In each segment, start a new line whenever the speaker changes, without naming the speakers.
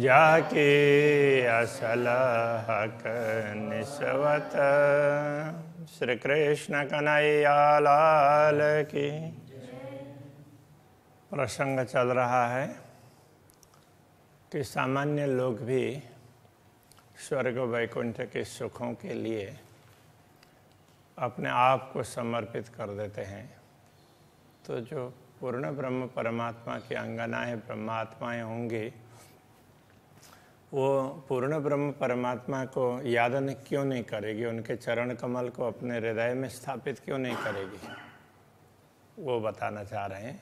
जाके असलह निसवत श्री कृष्ण कन्हैया लाल की प्रसंग चल रहा है कि सामान्य लोग भी स्वर्ग वैकुंठ के सुखों के लिए अपने आप को समर्पित कर देते हैं तो जो पूर्ण ब्रह्म परमात्मा के अंगनाएँ ब्रह्मात्माएँ होंगे वो पूर्ण ब्रह्म परमात्मा को यादन क्यों नहीं करेगी उनके चरण कमल को अपने हृदय में स्थापित क्यों नहीं करेगी वो बताना चाह रहे हैं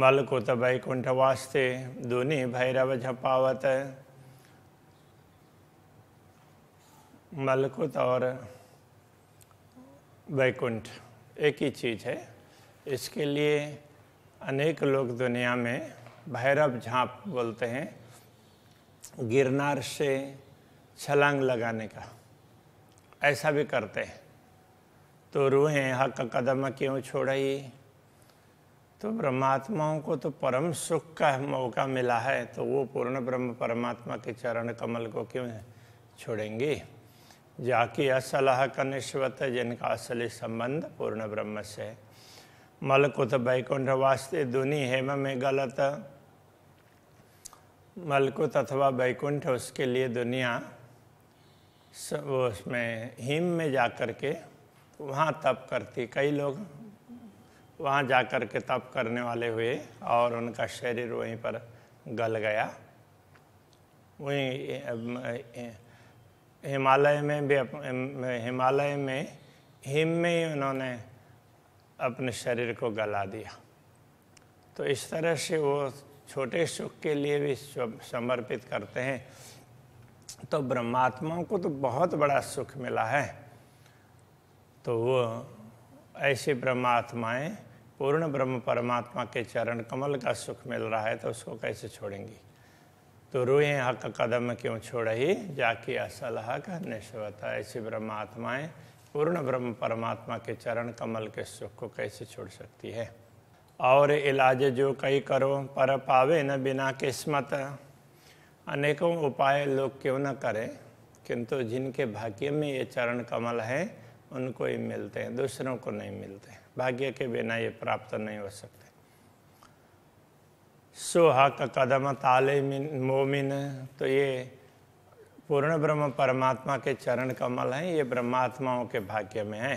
मल को तो वैकुंठ वास्ते दूनी भैरव झपावत मलकुत और वैकुंठ एक ही चीज़ है इसके लिए अनेक लोग दुनिया में भैरव झांप बोलते हैं गिरनार से छलांग लगाने का ऐसा भी करते हैं तो रूहें हक कदम क्यों ही तो ब्रह्मात्माओं को तो परम सुख का मौका मिला है तो वो पूर्ण ब्रह्म परमात्मा के चरण कमल को क्यों छोड़ेंगे जाकि असलह कनिश्वत जिनका असली संबंध पूर्ण ब्रह्म से है मलकुत वैकुंठ वास्ते दुनी हेम में गलत मलकुत अथवा वैकुंठ उसके लिए दुनिया वो उसमें हिम में जा कर के वहाँ तप करती कई लोग वहाँ जा कर के तप करने वाले हुए और उनका शरीर वहीं पर गल गया वहीं हिमालय में भी हिमालय में हिम में ही उन्होंने अपने शरीर को गला दिया तो इस तरह से वो छोटे सुख के लिए भी समर्पित करते हैं तो ब्रह्मात्माओं को तो बहुत बड़ा सुख मिला है तो वो ऐसे ब्रह्मात्माएं पूर्ण ब्रह्म परमात्मा के चरण कमल का सुख मिल रहा है तो उसको कैसे छोड़ेंगी तो रोए हक कदम क्यों छोड़ ही जाके असल हक निश्वत ऐसी ब्रह्मात्माएं पूर्ण ब्रह्म परमात्मा के चरण कमल के सुख को कैसे छोड़ सकती है और इलाज जो कई करो पर पावे न बिना किस्मत अनेकों उपाय लोग क्यों न करें किंतु जिनके भाग्य में ये चरण कमल हैं उनको ही मिलते हैं दूसरों को नहीं मिलते भाग्य के बिना ये प्राप्त नहीं हो सकते सुहक कदम ताले मिन मोमिन तो ये पूर्ण ब्रह्म परमात्मा के चरण कमल हैं ये ब्रह्मात्माओं के भाग्य में है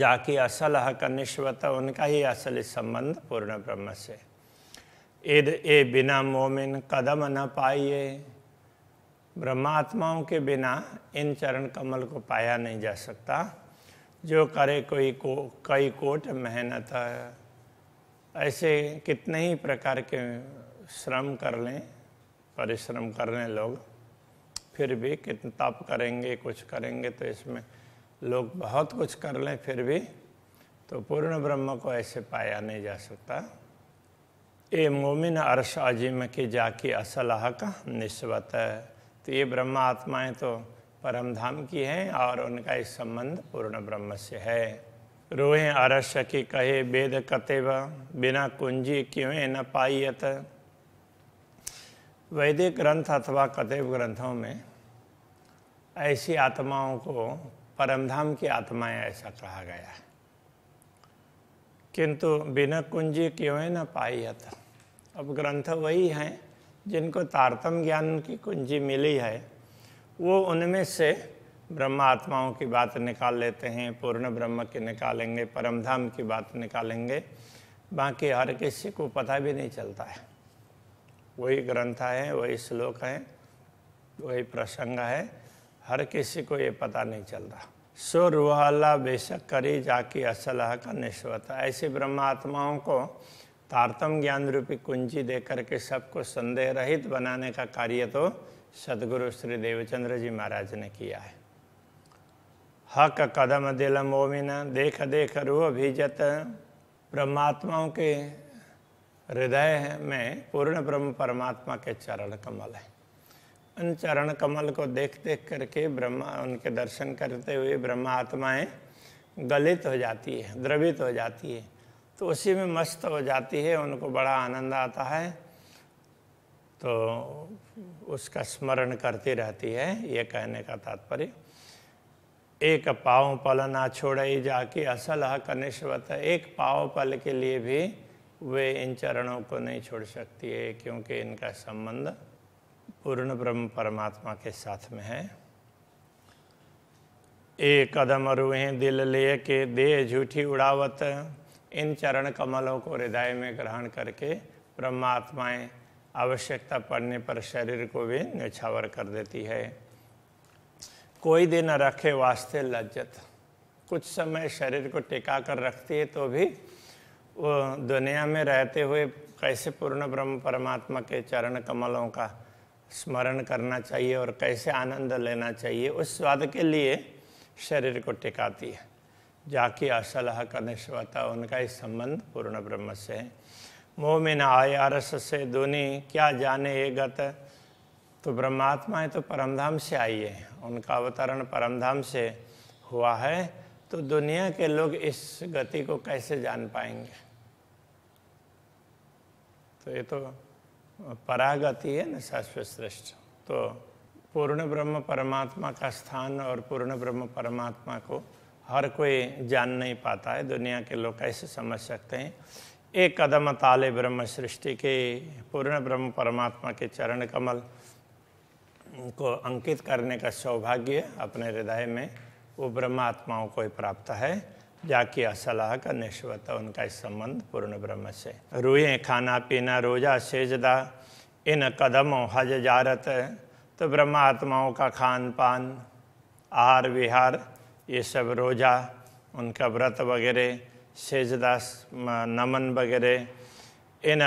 जाकि असल हक निश्वत उनका ही असल संबंध पूर्ण ब्रह्म से इद ए बिना मोमिन कदम न पाइए ब्रह्मात्माओं के बिना इन चरण कमल को पाया नहीं जा सकता जो करे कोई को कई कोट मेहनत ऐसे कितने ही प्रकार के श्रम कर लें परिश्रम कर लें लोग फिर भी कितना तप करेंगे कुछ करेंगे तो इसमें लोग बहुत कुछ कर लें फिर भी तो पूर्ण ब्रह्म को ऐसे पाया नहीं जा सकता ये मोमिन अर्श अजिम की जाकी असल हक निस्वत है तो ये ब्रह्म आत्माएँ तो परम धाम की हैं और उनका इस संबंध पूर्ण ब्रह्म से है रोहे अरश की कहे वेद कतेव बिना कुंजी क्यों न पाइयत वैदिक ग्रंथ अथवा कतिव ग्रंथों में ऐसी आत्माओं को परमधाम की आत्माएं ऐसा कहा गया है किंतु बिना कुंजी क्यों न पाई हत तो? अब ग्रंथ वही हैं जिनको तारतम ज्ञान की कुंजी मिली है वो उनमें से ब्रह्म आत्माओं की बात निकाल लेते हैं पूर्ण ब्रह्म की निकालेंगे परमधाम की बात निकालेंगे बाकी हर किसी को पता भी नहीं चलता है वही ग्रंथ है वही श्लोक है वही प्रसंग है हर किसी को ये पता नहीं चल रहा सो वहला बेशक करी जाके असलह का निस्वत ऐसे ब्रह्मात्माओं को तारतम ज्ञान रूपी कुंजी दे करके सबको संदेह रहित बनाने का कार्य तो सदगुरु श्री देवचंद्र जी महाराज ने किया है हक कदम दिल मोमिन देख देख रूह जत ब्रह्मात्माओं के हृदय में पूर्ण ब्रह्म परमात्मा के चरण कमल है उन चरण कमल को देख देख करके ब्रह्मा उनके दर्शन करते हुए ब्रह्मा आत्माएं गलित हो जाती है द्रवित हो जाती है तो उसी में मस्त हो जाती है उनको बड़ा आनंद आता है तो उसका स्मरण करती रहती है ये कहने का तात्पर्य एक पाँव पल ना ही जाके असल कनिष्वत एक पाँव पल के लिए भी वे इन चरणों को नहीं छोड़ सकती है क्योंकि इनका संबंध पूर्ण ब्रह्म परमात्मा के साथ में है एक कदम रुहे दिल ले के देह झूठी उड़ावत इन चरण कमलों को हृदय में ग्रहण करके परमात्माएं आवश्यकता पड़ने पर शरीर को भी निछावर कर देती है कोई दिन रखे वास्ते लज्जत कुछ समय शरीर को टिका कर रखती है तो भी दुनिया में रहते हुए कैसे पूर्ण ब्रह्म परमात्मा के चरण कमलों का स्मरण करना चाहिए और कैसे आनंद लेना चाहिए उस स्वाद के लिए शरीर को टिकाती है जाकि असलह का निश्वता उनका ही संबंध पूर्ण ब्रह्म से है मोमिन आय आरस से धुनी क्या जाने ये गत तो ब्रह्मात्मा है तो परमधाम से आई है उनका अवतरण परमधाम से हुआ है तो दुनिया के लोग इस गति को कैसे जान पाएंगे तो ये तो परागति है ना शाश्वत श्रेष्ठ तो पूर्ण ब्रह्म परमात्मा का स्थान और पूर्ण ब्रह्म परमात्मा को हर कोई जान नहीं पाता है दुनिया के लोग कैसे समझ सकते हैं एक कदम ताले ब्रह्म सृष्टि के पूर्ण ब्रह्म परमात्मा के चरण कमल को अंकित करने का सौभाग्य अपने हृदय में वो ब्रह्मात्माओं को ही प्राप्त है जाके असलाह का निश्वत उनका इस संबंध पूर्ण ब्रह्म से रूहें खाना पीना रोजा सेजदा इन कदमों हज जारत तो ब्रह्मात्माओं का खान पान आहार विहार ये सब रोजा उनका व्रत वगैरह सेजदा नमन वगैरह इन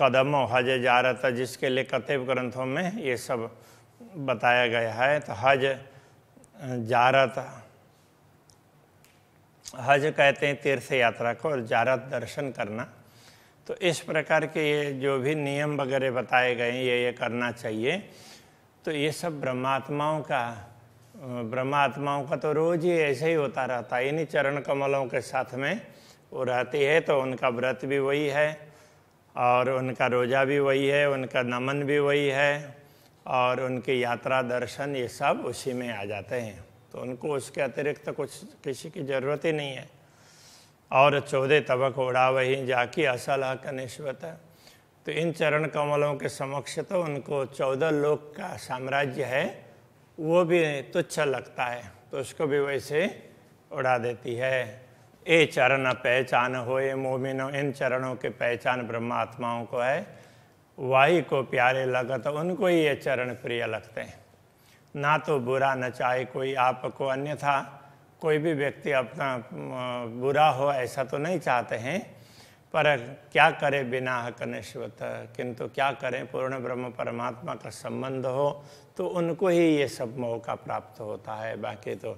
कदमों हज जारत जिसके लिए कतिब ग्रंथों में ये सब बताया गया है तो हज जारत हज कहते हैं तीर्थ यात्रा को और जारत दर्शन करना तो इस प्रकार के ये जो भी नियम वगैरह बताए गए हैं ये ये करना चाहिए तो ये सब ब्रह्मात्माओं का ब्रह्मात्माओं का तो रोज ही ऐसे ही होता रहता है इन्हीं चरण कमलों के साथ में वो रहती है तो उनका व्रत भी वही है और उनका रोज़ा भी वही है उनका नमन भी वही है और उनकी यात्रा दर्शन ये सब उसी में आ जाते हैं तो उनको उसके अतिरिक्त कुछ किसी की ज़रूरत ही नहीं है और चौदह तबक उड़ा वहीं जाकी असल हक निश्वत है तो इन चरण कमलों के समक्ष तो उनको चौदह लोक का साम्राज्य है वो भी तुच्छ लगता है तो उसको भी वैसे उड़ा देती है ए चरण पहचान हो ये मोमिनो इन चरणों के पहचान ब्रह्मात्माओं को है वाई को प्यारे लगा तो उनको ही ये चरण प्रिय लगते हैं ना तो बुरा न चाहे कोई आपको अन्यथा कोई भी व्यक्ति अपना बुरा हो ऐसा तो नहीं चाहते हैं पर क्या करें बिना हक निश्वत किंतु क्या करें पूर्ण ब्रह्म परमात्मा का संबंध हो तो उनको ही ये सब मौका प्राप्त होता है बाकी तो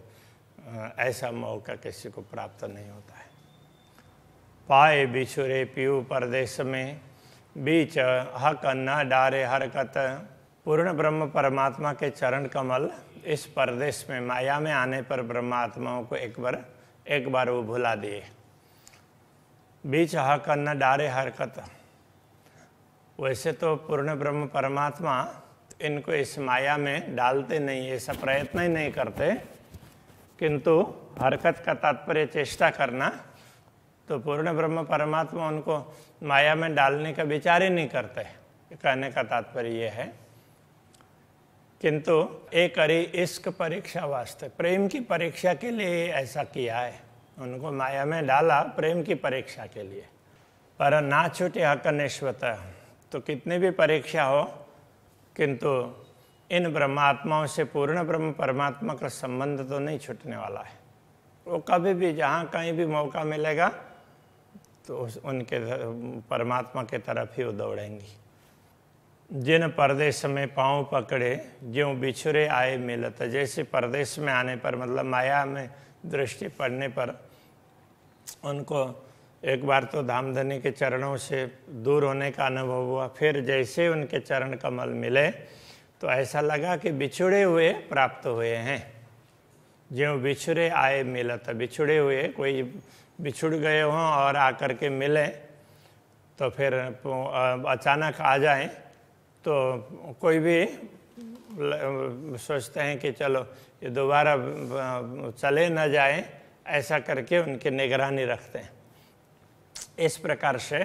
ऐसा मौका किसी को प्राप्त नहीं होता है पाए बिछुरे पीऊ परदेश में बीच हक न डारे हरकत पूर्ण ब्रह्म परमात्मा के चरण कमल इस परदेश में माया में आने पर ब्रह्मात्माओं को एक बार एक बार वो भुला दिए बीच हक न डारे हरकत वैसे तो पूर्ण ब्रह्म परमात्मा इनको इस माया में डालते नहीं ऐसा प्रयत्न ही नहीं करते किंतु हरकत का तात्पर्य चेष्टा करना तो पूर्ण ब्रह्म परमात्मा उनको माया में डालने का विचार ही नहीं करते कहने का तात्पर्य यह है किंतु एक अरे इश्क परीक्षा वास्ते प्रेम की परीक्षा के लिए ऐसा किया है उनको माया में डाला प्रेम की परीक्षा के लिए पर ना छूटे हकनिश्वत तो कितनी भी परीक्षा हो किंतु इन ब्रह्मात्माओं से पूर्ण ब्रह्म परमात्मा का संबंध तो नहीं छूटने वाला है वो कभी भी जहाँ कहीं भी मौका मिलेगा तो उनके परमात्मा के तरफ ही वो दौड़ेंगी जिन परदेश में पाँव पकड़े ज्यों बिछुरे आए मिलत जैसे परदेश में आने पर मतलब माया में दृष्टि पड़ने पर उनको एक बार तो धामधनी के चरणों से दूर होने का अनुभव हुआ फिर जैसे उनके चरण कमल मिले तो ऐसा लगा कि बिछुड़े हुए प्राप्त हुए हैं ज्यों बिछुड़े आए मिलत बिछुड़े हुए कोई बिछुड़ गए हों और आकर के मिले तो फिर अचानक आ जाएं तो कोई भी सोचते हैं कि चलो ये दोबारा चले ना जाए ऐसा करके उनकी निगरानी रखते हैं इस प्रकार से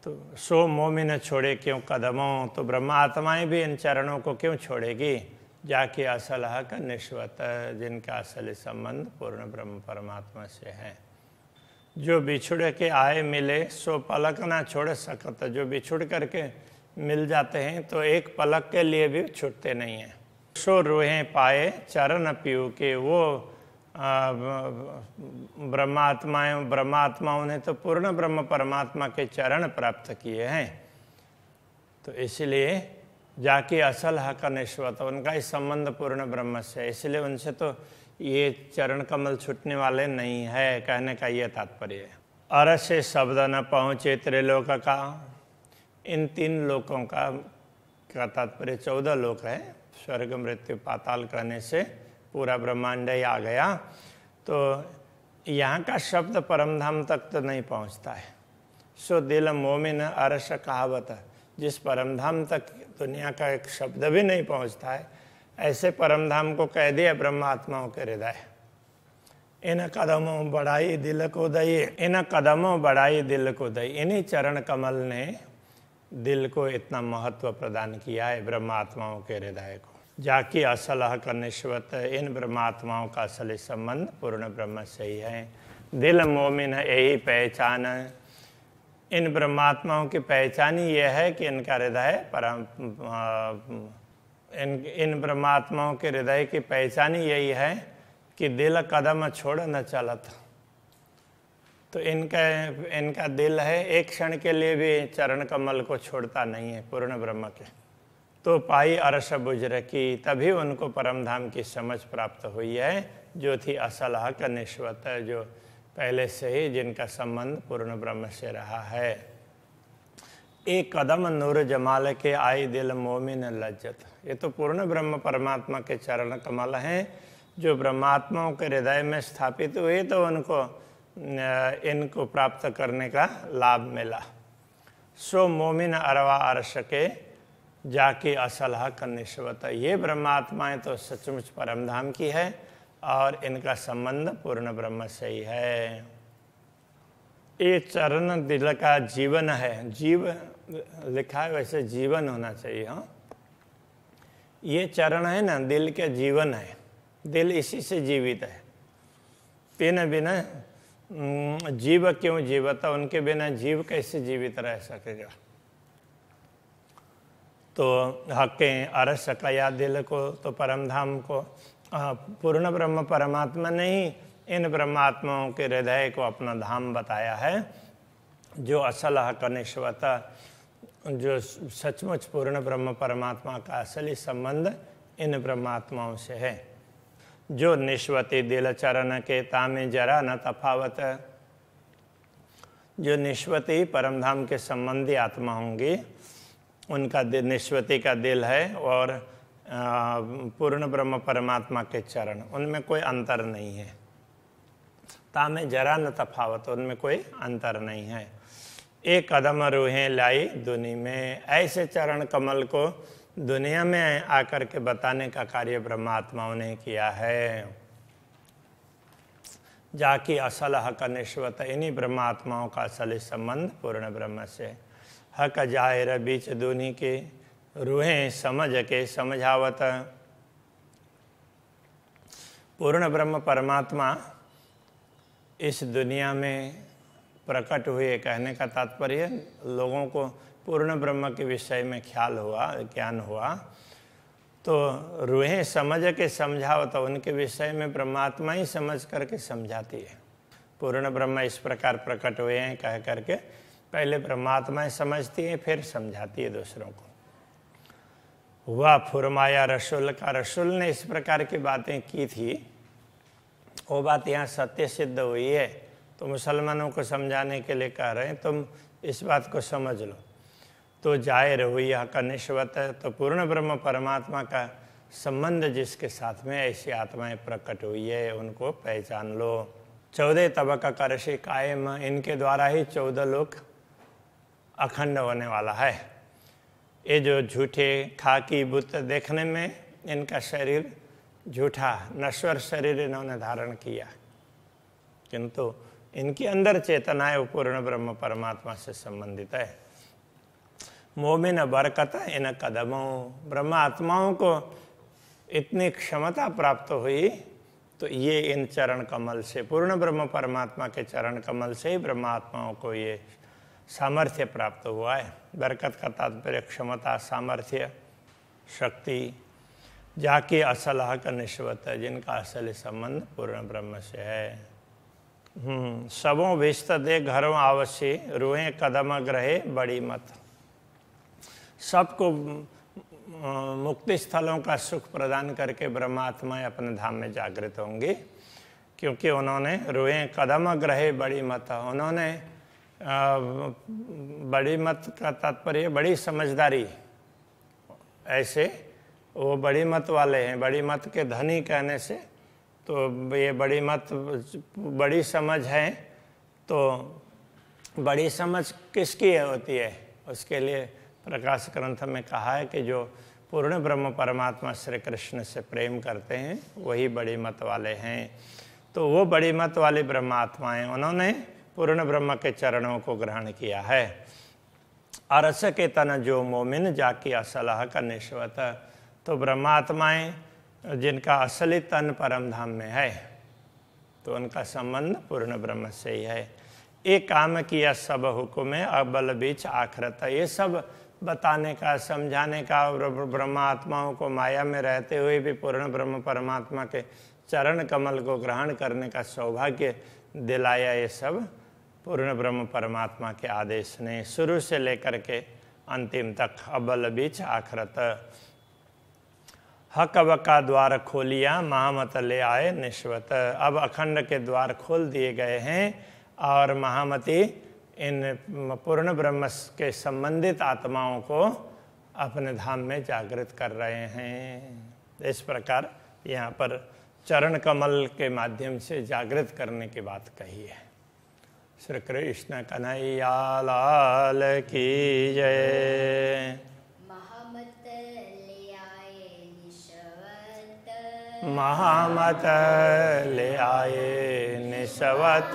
तो सो न छोड़े क्यों कदमों तो ब्रह्मा आत्माएं भी इन चरणों को क्यों छोड़ेगी जाके असल का निश्वत जिनका असली संबंध पूर्ण ब्रह्म परमात्मा से है जो बिछुड़ के आए मिले सो पलक ना छोड़ सकत जो बिछुड़ करके मिल जाते हैं तो एक पलक के लिए भी छूटते नहीं हैं सो रूहे पाए चरण पीऊ के वो ब्रह्मात्माएं ब्रह्मात्माओं ने तो पूर्ण ब्रह्म परमात्मा के चरण प्राप्त किए हैं तो इसलिए जाके असल हक निश्वत उनका ही संबंध पूर्ण ब्रह्म से है इसलिए उनसे तो ये चरण कमल छूटने वाले नहीं है कहने का ये तात्पर्य है अरस्य शब्द न पहुँचे त्रिलोक का इन तीन लोकों का का तात्पर्य चौदह लोक है स्वर्ग मृत्यु पाताल कहने से पूरा ब्रह्मांड ही आ गया तो यहाँ का शब्द परमधाम तक तो नहीं पहुँचता है सो दिल मोमिन अरस कहावत जिस परमधाम तक दुनिया का एक शब्द भी नहीं पहुँचता है ऐसे परमधाम को कह दिया ब्रह्मात्माओं के हृदय इन कदमों बढ़ाई दिल को दई इन कदमों बढ़ाई दिल को दई इन्हीं चरण कमल ने दिल को इतना महत्व प्रदान किया है ब्रह्मात्माओं के हृदय को जाकि असलह का इन ब्रह्मात्माओं का असल संबंध पूर्ण ब्रह्म से ही है दिल मोमिन है यही पहचान इन ब्रह्मात्माओं की पहचान ही यह है कि इनका हृदय परम इन इन ब्रह्मात्माओं के हृदय की पहचान ही यही है कि दिल कदम छोड़ न चलता तो इनका इनका दिल है एक क्षण के लिए भी चरण कमल को छोड़ता नहीं है पूर्ण ब्रह्म के तो पाई अरस बुजर की तभी उनको परम धाम की समझ प्राप्त हुई है जो थी असल हक निश्वत जो पहले से ही जिनका संबंध पूर्ण ब्रह्म से रहा है एक कदम नूर जमाल के आई दिल मोमिन लज्जत ये तो पूर्ण ब्रह्म परमात्मा के चरण कमल हैं जो ब्रह्मात्माओं के हृदय में स्थापित हुए तो उनको इनको प्राप्त करने का लाभ मिला सो मोमिन अरवा के जाके असलह कनिश्वत ये ब्रह्मात्माएं तो सचमुच परम धाम की है और इनका संबंध पूर्ण ब्रह्म से ही है ये चरण दिल का जीवन है जीव लिखा है वैसे जीवन होना चाहिए हाँ ये चरण है ना दिल के जीवन है दिल इसी से जीवित है तीन बिना जीव क्यों जीवता उनके बिना जीव कैसे जीवित रह सकेगा तो हके अरस कया दिल को तो परमधाम को पूर्ण ब्रह्म परमात्मा ने ही इन ब्रह्मात्माओं के हृदय को अपना धाम बताया है जो असल हक निश्वता जो सचमुच पूर्ण ब्रह्म परमात्मा का असली संबंध इन ब्रह्मात्माओं से है जो નિશ્વતી दिल चरण के तामे जरा न तफावत जो निश्वती परमधाम के संबंधी आत्मा होंगी उनका निश्वती का दिल है और पूर्ण ब्रह्म परमात्मा के चरण उनमें कोई अंतर नहीं है तामे जरा न तफावत उनमें कोई अंतर नहीं है एक कदम रूहें लाई दुनी में ऐसे चरण कमल को दुनिया में आकर के बताने का कार्य ब्रह्मात्माओं ने किया है जाकि असल हक निश्वत इन्हीं ब्रह्मात्माओं का असल संबंध पूर्ण ब्रह्म से हक जाहिर बीच दूनी के रूहें समझ के समझावत पूर्ण ब्रह्म परमात्मा इस दुनिया में प्रकट हुए कहने का तात्पर्य लोगों को पूर्ण ब्रह्म के विषय में ख्याल हुआ ज्ञान हुआ तो रूहें समझ के समझाओ तो उनके विषय में ब्रह्मात्मा ही समझ करके समझाती है पूर्ण ब्रह्म इस प्रकार प्रकट हुए हैं कह करके पहले परमात्मा समझती है फिर समझाती है दूसरों को हुआ फुरमाया रसुल का रसुल ने इस प्रकार की बातें की थी वो बात यहाँ सत्य सिद्ध हुई है तो मुसलमानों को समझाने के लिए कह रहे हैं तुम इस बात को समझ लो तो जाहिर हुई यह का है तो पूर्ण ब्रह्म परमात्मा का संबंध जिसके साथ में ऐसी आत्माएं प्रकट हुई है उनको पहचान लो चौदह तबका का ऋषि कायम इनके द्वारा ही चौदह लोक अखंड होने वाला है ये जो झूठे खाकी बुत देखने में इनका शरीर झूठा नश्वर शरीर इन्होंने धारण किया किंतु इनके अंदर चेतनाएं पूर्ण ब्रह्म परमात्मा से संबंधित है मोमिन बरकत इन कदमों ब्रह्मात्माओं को इतनी क्षमता प्राप्त हुई तो ये इन चरण कमल से पूर्ण ब्रह्म परमात्मा के चरण कमल से ही ब्रह्मात्माओं को ये सामर्थ्य प्राप्त हुआ है बरकत का तात्पर्य क्षमता सामर्थ्य शक्ति जाके असल हक निश्वत है जिनका असल संबंध पूर्ण ब्रह्म से है हम्म, सबों विस्त दे घरों आवश्य रुएं कदम ग्रहे बड़ी मत सबको मुक्ति स्थलों का सुख प्रदान करके ब्रह्मात्माएं अपने धाम में जागृत होंगी क्योंकि उन्होंने रोए कदम ग्रहे बड़ी मत उन्होंने बड़ी मत का तात्पर्य बड़ी समझदारी ऐसे वो बड़ी मत वाले हैं बड़ी मत के धनी कहने से तो ये बड़ी मत बड़ी समझ है तो बड़ी समझ किसकी होती है उसके लिए प्रकाश ग्रंथ में कहा है कि जो पूर्ण ब्रह्म परमात्मा श्री कृष्ण से प्रेम करते हैं वही बड़ी मत वाले हैं तो वो बड़ी मत वाले ब्रह्मात्मा उन्होंने पूर्ण ब्रह्म के चरणों को ग्रहण किया है अरस के तन जो मोमिन जाके असलाह का निश्वत तो ब्रह्मात्माएं जिनका असली तन परम धाम में है तो उनका संबंध पूर्ण ब्रह्म से ही है एक काम किया सब हुक्म अबल बीच आखरत ये सब बताने का समझाने का और ब्रह्मात्माओं को माया में रहते हुए भी पूर्ण ब्रह्म परमात्मा के चरण कमल को ग्रहण करने का सौभाग्य दिलाया ये सब पूर्ण ब्रह्म परमात्मा के आदेश ने शुरू से लेकर के अंतिम तक अबल बीच आखरत हक का द्वार खोलिया महामत ले आए निश्वत अब अखंड के द्वार खोल दिए गए हैं और महामती इन पूर्ण ब्रह्म के संबंधित आत्माओं को अपने धाम में जागृत कर रहे हैं इस प्रकार यहाँ पर चरण कमल के माध्यम से जागृत करने की बात कही है श्री कृष्ण कन्हैया लाल की जय महामत ले आए निशवत